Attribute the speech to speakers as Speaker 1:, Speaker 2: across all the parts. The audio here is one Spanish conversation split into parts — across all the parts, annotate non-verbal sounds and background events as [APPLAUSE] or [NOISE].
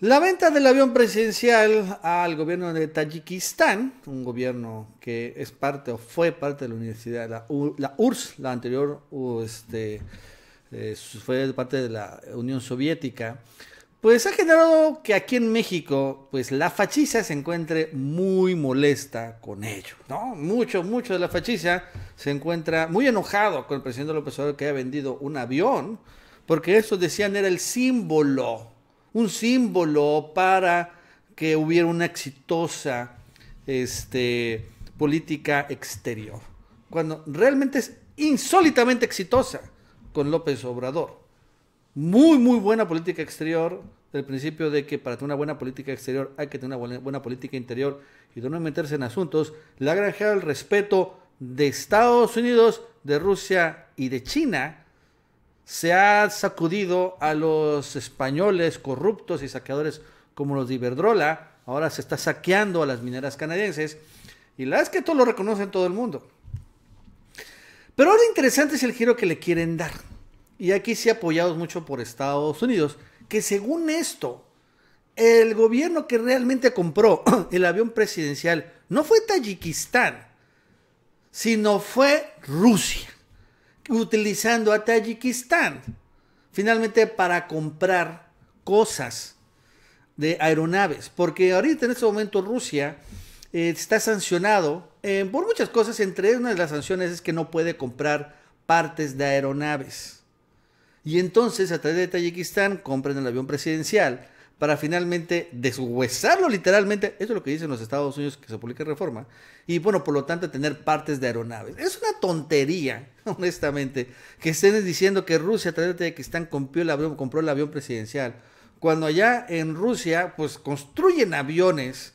Speaker 1: La venta del avión presidencial al gobierno de Tayikistán, un gobierno que es parte o fue parte de la universidad, la, la URSS, la anterior, este, eh, fue parte de la Unión Soviética, pues ha generado que aquí en México, pues la fachiza se encuentre muy molesta con ello, ¿no? Mucho, mucho de la fachiza se encuentra muy enojado con el presidente López Obrador que haya vendido un avión, porque eso decían era el símbolo un símbolo para que hubiera una exitosa este, política exterior. Cuando realmente es insólitamente exitosa con López Obrador. Muy, muy buena política exterior. Del principio de que para tener una buena política exterior hay que tener una buena, política interior y no meterse en asuntos, la ha granjeado el respeto de Estados Unidos, de Rusia y de China se ha sacudido a los españoles corruptos y saqueadores como los de Iberdrola, ahora se está saqueando a las mineras canadienses, y la es que todo lo reconoce en todo el mundo. Pero ahora interesante es el giro que le quieren dar, y aquí sí apoyados mucho por Estados Unidos, que según esto, el gobierno que realmente compró [CLEARS THROAT] el avión presidencial no fue Tayikistán, sino fue Rusia utilizando a Tayikistán, finalmente para comprar cosas de aeronaves, porque ahorita en este momento Rusia eh, está sancionado eh, por muchas cosas, entre una de las sanciones es que no puede comprar partes de aeronaves. Y entonces a través de Tayikistán compran el avión presidencial, para finalmente deshuesarlo literalmente. Eso es lo que dicen los Estados Unidos que se publica reforma. Y bueno, por lo tanto, tener partes de aeronaves. Es una tontería, [LAUGHS] honestamente, que estén diciendo que Rusia, a través de que compró el avión, compró el avión presidencial. Cuando allá en Rusia, pues construyen aviones.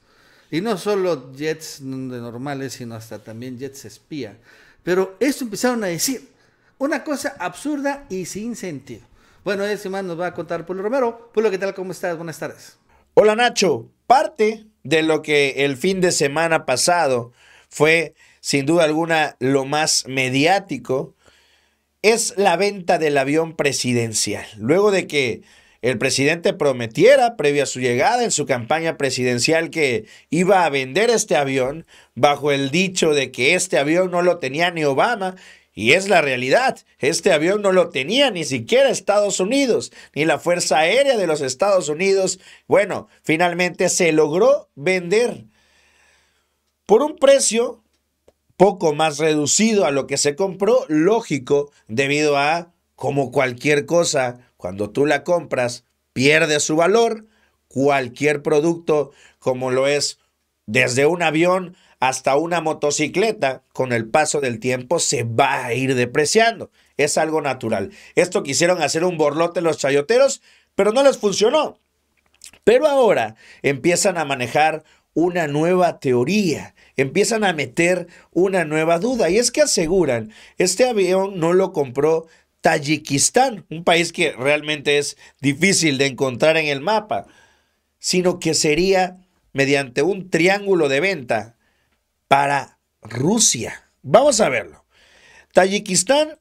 Speaker 1: Y no solo jets normales, sino hasta también jets espía. Pero esto empezaron a decir. Una cosa absurda y sin sentido. Bueno, ese más nos va a contar Pulo Romero. Pulo, ¿qué tal? ¿Cómo estás? Buenas tardes.
Speaker 2: Hola Nacho, parte de lo que el fin de semana pasado fue sin duda alguna lo más mediático es la venta del avión presidencial. Luego de que el presidente prometiera, previa a su llegada en su campaña presidencial, que iba a vender este avión bajo el dicho de que este avión no lo tenía ni Obama y es la realidad. Este avión no lo tenía ni siquiera Estados Unidos, ni la Fuerza Aérea de los Estados Unidos. Bueno, finalmente se logró vender por un precio poco más reducido a lo que se compró, lógico, debido a, como cualquier cosa, cuando tú la compras, pierde su valor. Cualquier producto, como lo es desde un avión hasta una motocicleta, con el paso del tiempo se va a ir depreciando. Es algo natural. Esto quisieron hacer un borlote los chayoteros, pero no les funcionó. Pero ahora empiezan a manejar una nueva teoría, empiezan a meter una nueva duda. Y es que aseguran, este avión no lo compró Tayikistán, un país que realmente es difícil de encontrar en el mapa, sino que sería mediante un triángulo de venta para Rusia. Vamos a verlo. Tayikistán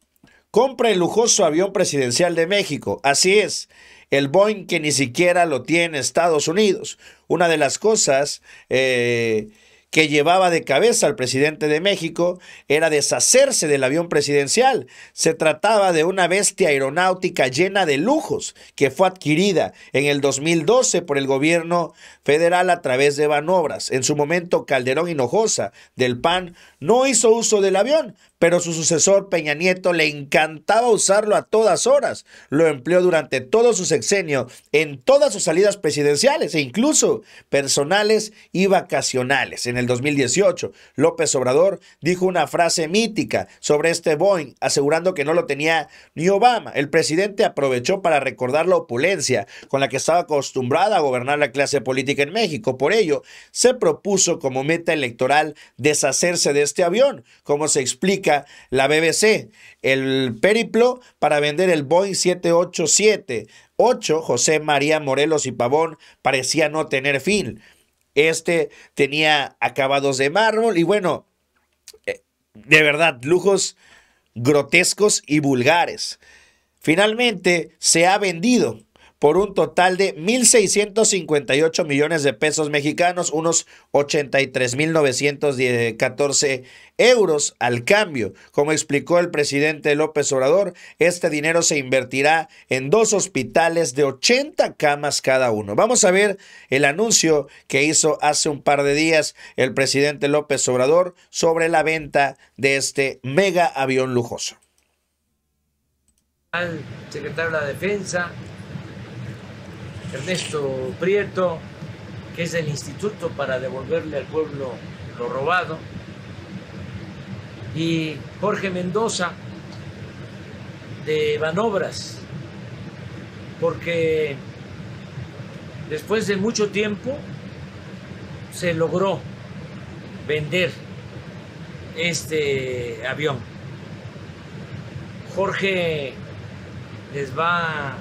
Speaker 2: compra el lujoso avión presidencial de México. Así es, el Boeing que ni siquiera lo tiene Estados Unidos. Una de las cosas eh, que llevaba de cabeza al presidente de México era deshacerse del avión presidencial. Se trataba de una bestia aeronáutica llena de lujos que fue adquirida en el 2012 por el gobierno federal a través de Banobras. En su momento, Calderón Hinojosa del PAN no hizo uso del avión, pero su sucesor Peña Nieto le encantaba usarlo a todas horas. Lo empleó durante todo su sexenio, en todas sus salidas presidenciales e incluso personales y vacacionales. En el 2018, López Obrador dijo una frase mítica sobre este Boeing, asegurando que no lo tenía ni Obama. El presidente aprovechó para recordar la opulencia con la que estaba acostumbrada a gobernar la clase política en México. Por ello, se propuso como meta electoral deshacerse de este avión, como se explica la BBC, el periplo para vender el Boeing 787. 8, José María Morelos y Pavón parecía no tener fin. Este tenía acabados de mármol y bueno, eh, de verdad, lujos grotescos y vulgares. Finalmente se ha vendido por un total de 1.658 millones de pesos mexicanos, unos 83.914 euros al cambio. Como explicó el presidente López Obrador, este dinero se invertirá en dos hospitales de 80 camas cada uno. Vamos a ver el anuncio que hizo hace un par de días el presidente López Obrador sobre la venta de este mega avión lujoso.
Speaker 3: Al secretario de la Defensa, Ernesto Prieto, que es el Instituto para devolverle al pueblo lo robado, y Jorge Mendoza de Banobras, porque después de mucho tiempo se logró vender este avión. Jorge les va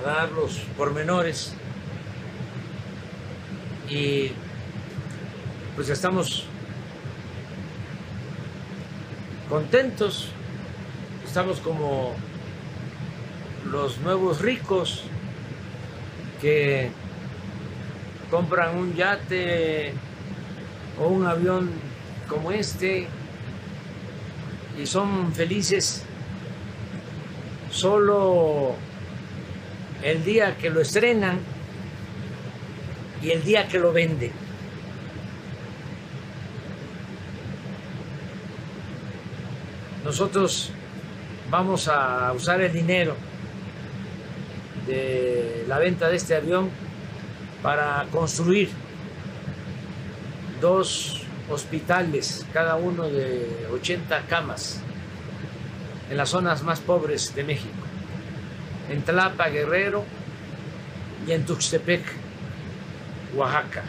Speaker 3: a dar los pormenores y pues estamos contentos, estamos como los nuevos ricos que compran un yate o un avión como este y son felices solo el día que lo estrenan y el día que lo venden. Nosotros vamos a usar el dinero de la venta de este avión para construir dos hospitales, cada uno de 80 camas, en las zonas más pobres de México en Tlapa, Guerrero y en Tuxtepec, Oaxaca.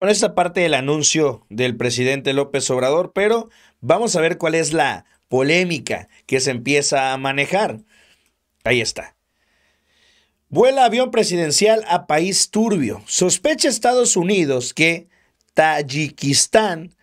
Speaker 2: Bueno, esta parte del anuncio del presidente López Obrador, pero vamos a ver cuál es la polémica que se empieza a manejar. Ahí está. Vuela avión presidencial a país turbio. Sospecha Estados Unidos que Tayikistán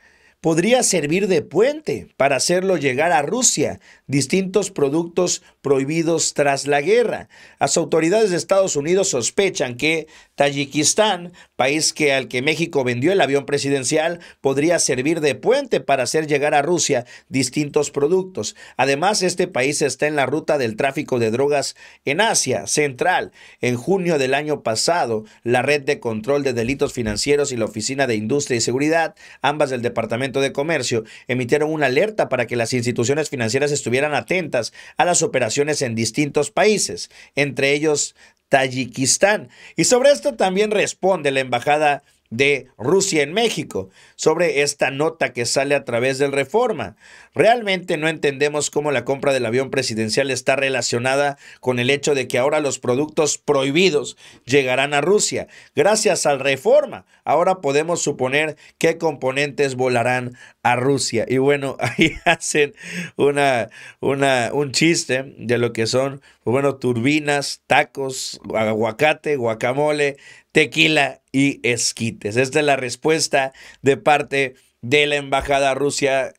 Speaker 2: podría servir de puente para hacerlo llegar a Rusia distintos productos prohibidos tras la guerra. Las autoridades de Estados Unidos sospechan que Tayikistán, país que al que México vendió el avión presidencial, podría servir de puente para hacer llegar a Rusia distintos productos. Además, este país está en la ruta del tráfico de drogas en Asia Central. En junio del año pasado, la Red de Control de Delitos Financieros y la Oficina de Industria y Seguridad, ambas del Departamento de Comercio, emitieron una alerta para que las instituciones financieras estuvieran eran atentas a las operaciones en distintos países, entre ellos Tayikistán. Y sobre esto también responde la embajada de Rusia en México sobre esta nota que sale a través del Reforma. Realmente no entendemos cómo la compra del avión presidencial está relacionada con el hecho de que ahora los productos prohibidos llegarán a Rusia. Gracias al Reforma, ahora podemos suponer qué componentes volarán a Rusia. Y bueno, [LAUGHS] ahí hacen una, una, un chiste de lo que son, pues bueno, turbinas, tacos, aguacate, guacamole, tequila y esquites. Esta es la respuesta de parte de la embajada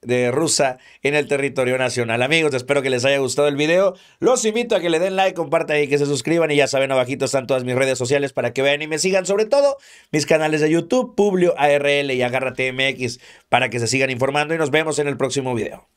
Speaker 2: de rusa en el territorio nacional. Amigos, espero que les haya gustado el video. Los invito a que le den like, compartan y que se suscriban. Y ya saben, abajito están todas mis redes sociales para que vean y me sigan. Sobre todo, mis canales de YouTube, Publio ARL y Agarra TMX para que se sigan informando. Y nos vemos en el próximo video.